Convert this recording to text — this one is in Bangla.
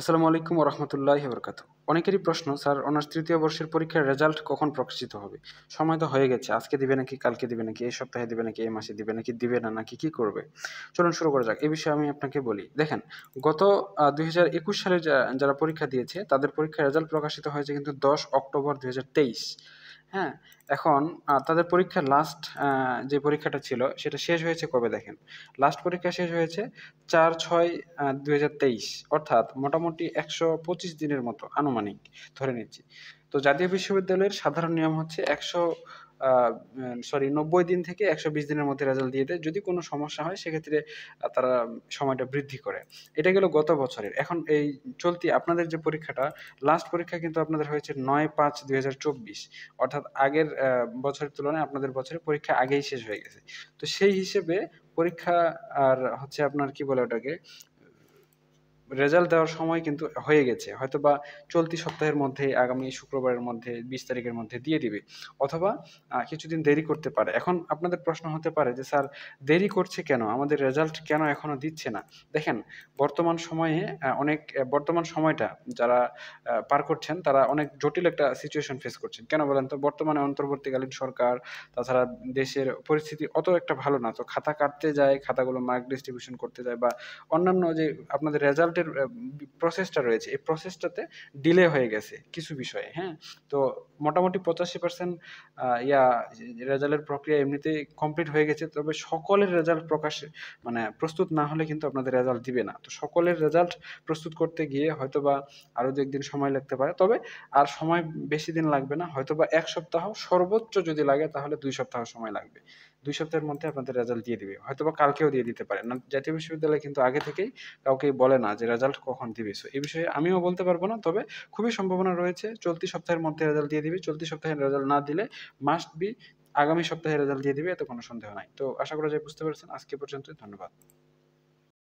আসসালামু আলাইকুম রহমতুল্লাহ বরকাত অনেকেরই প্রশ্ন স্যার অনার্স তৃতীয় বর্ষের পরীক্ষার রেজাল্ট কখন প্রকাশিত হবে সময় তো হয়ে গেছে আজকে দিবে নাকি কালকে দিবে নাকি এই সপ্তাহে দিবে নাকি এই মাসে দিবে নাকি দিবে না নাকি কি করবে চলুন শুরু করা যাক এই বিষয়ে আমি আপনাকে বলি দেখেন গত দুই সালে যারা পরীক্ষা দিয়েছে তাদের পরীক্ষার রেজাল্ট প্রকাশিত হয়েছে কিন্তু দশ অক্টোবর দুই হ্যাঁ এখন তাদের পরীক্ষার লাস্ট যে পরীক্ষাটা ছিল সেটা শেষ হয়েছে কবে দেখেন লাস্ট পরীক্ষা শেষ হয়েছে চার ছয় দুই অর্থাৎ মোটামুটি একশো পঁচিশ দিনের মতো আনুমানিক ধরে নিচ্ছি তো জাতীয় বিশ্ববিদ্যালয়ের সাধারণ নিয়ম হচ্ছে একশো সরি নব্বই দিন থেকে একশো বিশ দিনের মধ্যে রেজাল্ট দিয়ে দেয় যদি কোনো সমস্যা হয় সেক্ষেত্রে তারা সময়টা বৃদ্ধি করে এটা গেল গত বছরের এখন এই চলতি আপনাদের যে পরীক্ষাটা লাস্ট পরীক্ষা কিন্তু আপনাদের হয়েছে নয় পাঁচ দুই অর্থাৎ আগের বছরের তুলনায় আপনাদের বছরের পরীক্ষা আগেই শেষ হয়ে গেছে তো সেই হিসেবে পরীক্ষা আর হচ্ছে আপনার কি বলে ওটাকে রেজাল্ট দেওয়ার সময় কিন্তু হয়ে গেছে হয়তো বা চলতি সপ্তাহের মধ্যে আগামী শুক্রবারের মধ্যে বিশ তারিখের মধ্যে দিয়ে দিবে অথবা কিছুদিন দেরি করতে পারে এখন আপনাদের প্রশ্ন হতে পারে যে স্যার দেরি করছে কেন আমাদের রেজাল্ট কেন এখনও দিচ্ছে না দেখেন বর্তমান সময়ে অনেক বর্তমান সময়টা যারা পার করছেন তারা অনেক জটিল একটা সিচুয়েশন ফেস করছেন কেন বলেন তো বর্তমানে অন্তর্বর্তীকালীন সরকার তাছাড়া দেশের পরিস্থিতি অত একটা ভালো না তো খাতা কাটতে যায় খাতাগুলো মার্ক ডিস্ট্রিবিউশন করতে যায় বা অন্যান্য যে আপনাদের রেজাল্ট রেজাল্টের প্রসেসটা রয়েছে এই প্রসেসটাতে ডিলে হয়ে গেছে কিছু বিষয়ে হ্যাঁ তো মোটামুটি পঁচাশি পার্সেন্ট ইয়া রেজাল্টের প্রক্রিয়া এমনিতেই কমপ্লিট হয়ে গেছে তবে সকলের রেজাল্ট প্রকাশ মানে প্রস্তুত না হলে কিন্তু আপনাদের রেজাল্ট দিবে না তো সকলের রেজাল্ট প্রস্তুত করতে গিয়ে হয়তোবা আরও দু একদিন সময় লাগতে পারে তবে আর সময় বেশি দিন লাগবে না হয়তোবা এক সপ্তাহ সর্বোচ্চ যদি লাগে তাহলে দুই সপ্তাহ সময় লাগবে দুই সপ্তাহের মধ্যে আপনাদের রেজাল্ট দিয়ে দিবে হয়তো বা কালকেও দিয়ে দিতে পারে না জাতীয় বিশ্ববিদ্যালয় কিন্তু আগে থেকেই কাউকেই বলে না যে রেজাল্ট কখন দিবে সো এই বিষয়ে আমিও বলতে পারবো না তবে খুবই সম্ভাবনা রয়েছে চলতি সপ্তাহের মধ্যে রেজাল্ট দিয়ে দিবে চলতি সপ্তাহে রেজাল্ট না দিলে মাস্ট বি আগামী সপ্তাহে রেজাল্ট দিয়ে দিবে এতে কোনো সন্দেহ নাই তো আশা করা যায় বুঝতে পারছেন আজকে পর্যন্তই ধন্যবাদ